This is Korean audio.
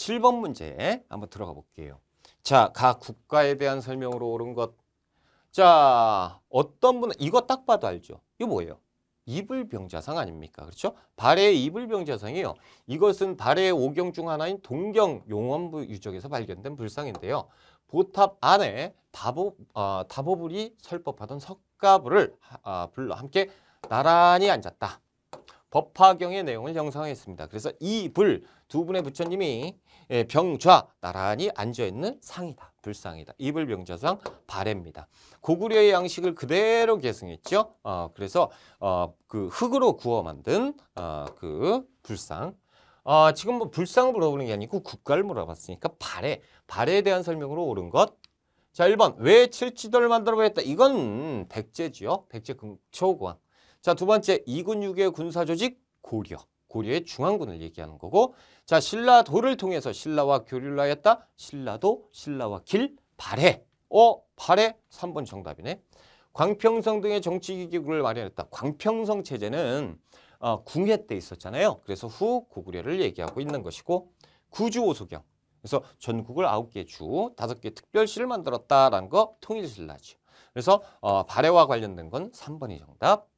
칠 번 문제 한번 들어가 볼게요. 자, 각 국가에 대한 설명으로 옳은 것. 자, 어떤 분은 이거 딱 봐도 알죠. 이거 뭐예요? 이불병자상 아닙니까? 그렇죠? 발해의 이불병자상이요. 에 이것은 발해의 오경 중 하나인 동경 용원부 유적에서 발견된 불상인데요. 보탑 안에 다보, 어, 다보불이 설법하던 석가불을 어, 아, 불러 함께 나란히 앉았다. 법화경의 내용을 형성했습니다. 그래서 이불두 분의 부처님이 예, 병좌 나란히 앉아있는 상이다. 불상이다. 이불 병좌상 발해입니다. 고구려의 양식을 그대로 계승했죠. 어, 그래서 어, 그 흙으로 구워 만든 어, 그 불상 아, 지금 뭐 불상을 물어보는 게 아니고 국가를 물어봤으니까 발해, 발해에 대한 설명으로 옳은 것. 자, 일번왜칠치도를 만들어 보였다? 이건 백제지요. 백제 금초고원. 자, 두 번째 이군 육의 군사조직 고려. 고려의 중앙군을 얘기하는 거고 자, 신라도를 통해서 신라와 교류를 하였다. 신라도, 신라와 길, 발해. 어, 발해 3번 정답이네. 광평성 등의 정치기구를 마련했다. 광평성 체제는 어, 궁예때 있었잖아요. 그래서 후 고구려를 얘기하고 있는 것이고 구주오소경. 그래서 전국을 아홉 개 주, 다섯 개 특별시를 만들었다라는 거 통일신라죠. 그래서 어, 발해와 관련된 건 삼번이 정답.